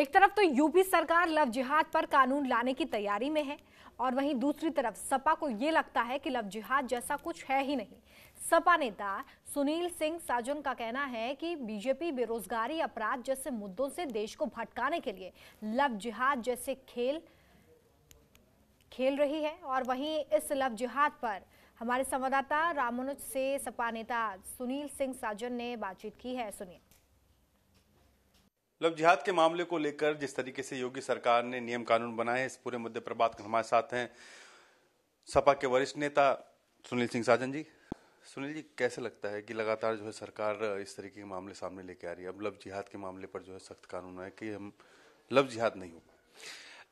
एक तरफ तो यूपी सरकार लव जिहाद पर कानून लाने की तैयारी में है और वहीं दूसरी तरफ सपा को ये लगता है कि लव जिहाद जैसा कुछ है ही नहीं सपा नेता सुनील सिंह साजन का कहना है कि बीजेपी बेरोजगारी अपराध जैसे मुद्दों से देश को भटकाने के लिए लव जिहाद जैसे खेल खेल रही है और वहीं इस लव जिहाद पर हमारे संवाददाता रामानुज से सपा नेता सुनील सिंह साजन ने बातचीत की है सुनिए लव जिहाद के मामले को लेकर जिस तरीके से योगी सरकार ने नियम कानून बनाए इस पूरे मुद्दे पर बात हमारे साथ हैं सपा के वरिष्ठ नेता सुनील सिंह साजन जी सुनील जी कैसे लगता है कि लगातार जो है सरकार इस तरीके के मामले सामने लेके आ रही है अब लव जिहाद के मामले पर जो है सख्त कानून है कि हम लव जिहाद नहीं हो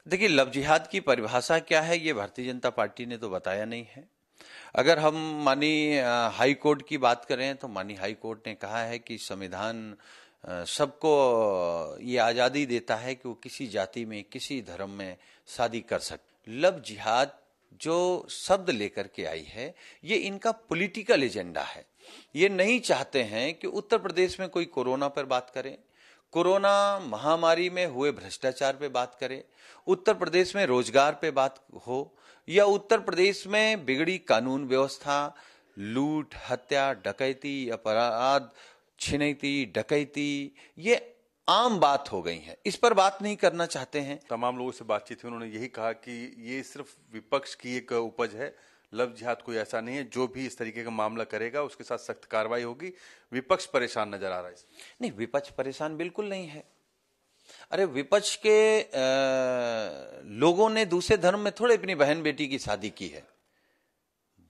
देखिए लव जिहाद की परिभाषा क्या है ये भारतीय जनता पार्टी ने तो बताया नहीं है अगर हम मानी हाई कोर्ट की बात करें तो मानी हाई कोर्ट ने कहा है कि संविधान सबको ये आज़ादी देता है कि वो किसी जाति में किसी धर्म में शादी कर सके लव जिहाद जो शब्द लेकर के आई है ये इनका पॉलिटिकल एजेंडा है ये नहीं चाहते हैं कि उत्तर प्रदेश में कोई कोरोना पर बात करे कोरोना महामारी में हुए भ्रष्टाचार पे बात करे उत्तर प्रदेश में रोजगार पे बात हो या उत्तर प्रदेश में बिगड़ी कानून व्यवस्था लूट हत्या डकैती अपराध छिनैती डकैती ये आम बात हो गई है इस पर बात नहीं करना चाहते हैं तमाम लोगों से बातचीत हुई उन्होंने यही कहा कि ये सिर्फ विपक्ष की एक उपज है लव जिहाद कोई ऐसा नहीं है जो भी इस तरीके का मामला करेगा उसके साथ सख्त कार्रवाई होगी विपक्ष परेशान नजर आ रहा है नहीं विपक्ष परेशान बिल्कुल नहीं है अरे विपक्ष के आ, लोगों ने दूसरे धर्म में थोड़े अपनी बहन बेटी की शादी की है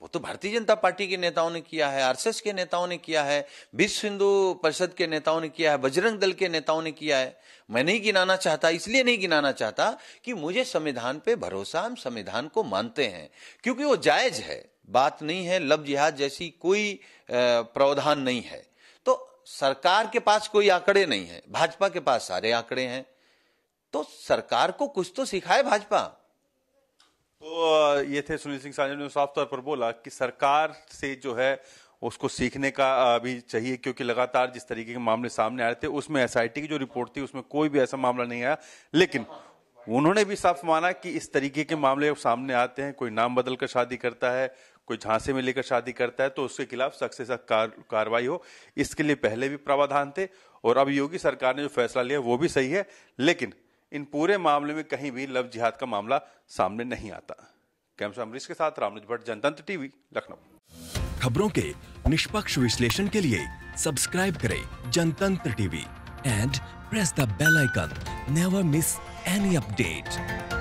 वो तो भारतीय जनता पार्टी के नेताओं ने किया है आरएसएस के नेताओं ने किया है विश्व हिंदू परिषद के नेताओं ने किया है बजरंग दल के नेताओं ने किया है मैं नहीं गिनाना चाहता इसलिए नहीं गिनाना चाहता कि मुझे संविधान पे भरोसा हम संविधान को मानते हैं क्योंकि वो जायज है बात नहीं है लब जिहाद जैसी कोई प्रावधान नहीं है तो सरकार के पास कोई आंकड़े नहीं है भाजपा के पास सारे आंकड़े हैं तो सरकार को कुछ तो सिखाए भाजपा तो ये थे सुनील सिंह सैनी ने साफ तौर पर बोला कि सरकार से जो है उसको सीखने का भी चाहिए क्योंकि लगातार जिस तरीके के मामले सामने आ रहे थे उसमें एसआईटी की जो रिपोर्ट थी उसमें कोई भी ऐसा मामला नहीं आया लेकिन उन्होंने भी साफ माना कि इस तरीके के मामले सामने आते हैं कोई नाम बदल कर शादी करता है कोई झांसे में लेकर शादी करता है तो उसके खिलाफ सख्त से सख्त कार्रवाई हो इसके लिए पहले भी प्रावधान थे और अब योगी सरकार ने जो फैसला लिया वो भी सही है लेकिन इन पूरे मामले में कहीं भी लव जिहाद का मामला सामने नहीं आता कैमरा अमरीश के साथ रामनिज भट्ट जनतंत्र टीवी लखनऊ खबरों के निष्पक्ष विश्लेषण के लिए सब्सक्राइब करें Jantantra TV and press the bell icon never miss any update